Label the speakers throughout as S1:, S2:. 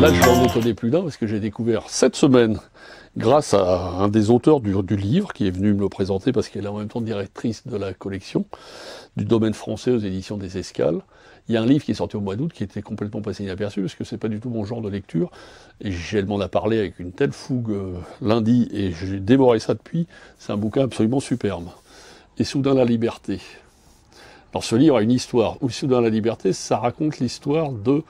S1: Là, je n'en donné plus d'un parce que j'ai découvert cette semaine, grâce à un des auteurs du, livre qui est venu me le présenter parce qu'elle est en même temps directrice de la collection du domaine français aux éditions des Escales. Il y a un livre qui est sorti au mois d'août qui était complètement passé inaperçu parce que c'est pas du tout mon genre de lecture. Et j'ai demandé à parler avec une telle fougue euh, lundi et j'ai dévoré ça depuis. C'est un bouquin absolument superbe. Et soudain la liberté. Alors ce livre a une histoire. Aussi dans la liberté, ça raconte l'histoire de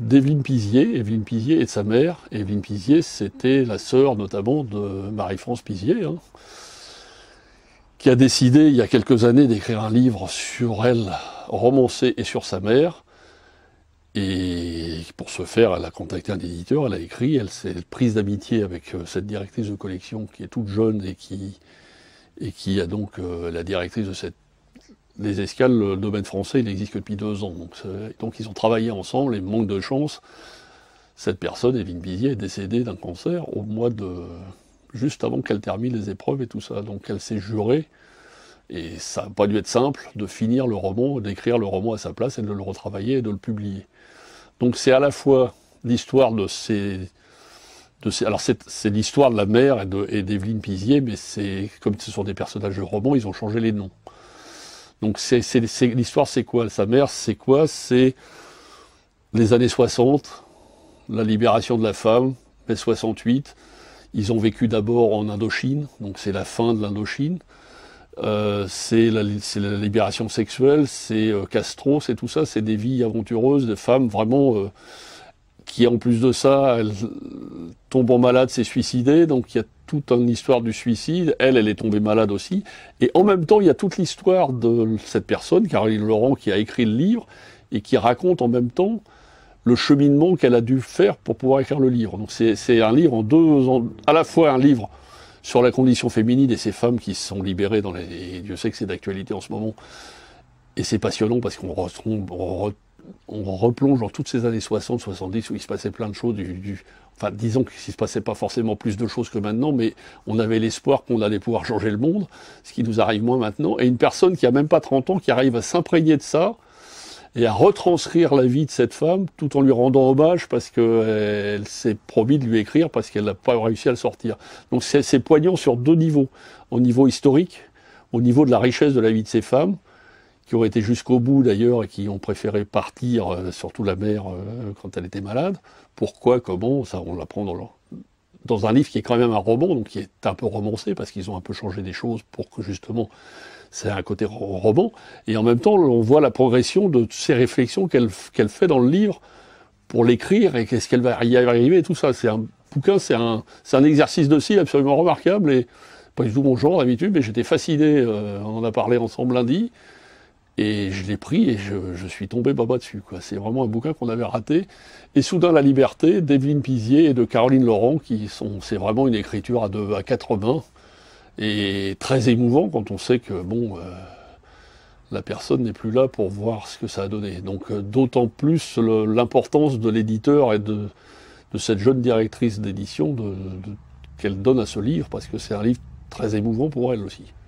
S1: d'Evelyne Pizier, Evelyne Pizier et de sa mère. Evelyne Pizier, c'était la sœur notamment de Marie-France Pizier, hein, qui a décidé il y a quelques années d'écrire un livre sur elle, romancé et sur sa mère. Et pour ce faire, elle a contacté un éditeur, elle a écrit, elle s'est prise d'amitié avec euh, cette directrice de collection qui est toute jeune et qui, et qui a donc euh, la directrice de cette les escales, le domaine français, il n'existe depuis deux ans. Donc, ils ont travaillé ensemble et manque de chance, cette personne, Evelyne Pizier, est décédée d'un cancer au mois de. juste avant qu'elle termine les épreuves et tout ça. Donc elle s'est jurée, et ça n'a pas dû être simple, de finir le roman, d'écrire le roman à sa place et de le retravailler et de le publier. Donc c'est à la fois l'histoire de ces alors c'est l'histoire de la mère et d'Evelyne Pizier, mais c'est comme ce sont des personnages de roman, ils ont changé les noms. Donc l'histoire, c'est quoi Sa mère, c'est quoi C'est les années 60, la libération de la femme, mai 68. Ils ont vécu d'abord en Indochine, donc c'est la fin de l'Indochine. Euh, c'est la, libération sexuelle, c'est euh, Castro, c'est tout ça, c'est des vies aventureuses de femmes vraiment euh, qui, en plus de ça, elles tombent en malade, s'est suicidé. Donc il y a toute une histoire du suicide. Elle, elle est tombée malade aussi. Et en même temps, il y a toute l'histoire de cette personne, Caroline Laurent, qui a écrit le livre et qui raconte en même temps le cheminement qu'elle a dû faire pour pouvoir écrire le livre. Donc c'est un livre en deux, à la fois un livre sur la condition féminine et ces femmes qui se sont libérées dans les, et Dieu sait que c'est d'actualité en ce moment, et c'est passionnant parce qu'on replonge dans toutes ces années 60, 70 où il se passait plein de choses. enfin, disons qu'il ne se passait pas forcément plus de choses que maintenant, mais on avait l'espoir qu'on allait pouvoir changer le monde, ce qui nous arrive moins maintenant. Et une personne qui n'a même pas 30 ans, qui arrive à s'imprégner de ça, et à retranscrire la vie de cette femme tout en lui rendant hommage parce qu'elle euh, s'est promis de lui écrire parce qu'elle n'a pas réussi à le sortir. Donc c'est poignant sur deux niveaux. Au niveau historique, au niveau de la richesse de la vie de ces femmes, qui auraient été jusqu'au bout d'ailleurs et qui ont préféré partir, euh, surtout la mère euh, quand elle était malade. Pourquoi, comment, ça on l'apprend dans, dans un livre qui est quand même un roman, donc qui est un peu romancé parce qu'ils ont un peu changé des choses pour que justement c'est un côté roman. Et en même temps, on voit la progression de ces réflexions qu'elle fait dans le livre pour l'écrire et qu'est-ce qu'elle va y arriver et tout ça. C'est un bouquin, c'est un, exercice de style absolument remarquable et pas du tout mon genre d'habitude, mais j'étais fasciné. Euh, on en a parlé ensemble lundi. Et je l'ai pris et je, suis tombé baba dessus. C'est vraiment un bouquin qu'on avait raté. Et soudain la liberté d'Evelyne Pizier et de Caroline Laurent, qui sont, c'est vraiment une écriture à, quatre mains et très émouvant quand on sait que bon, euh, la personne n'est plus là pour voir ce que ça a donné. Donc euh, d'autant plus l'importance de l'éditeur et de, cette jeune directrice d'édition qu'elle donne à ce livre parce que c'est un livre très émouvant pour elle aussi.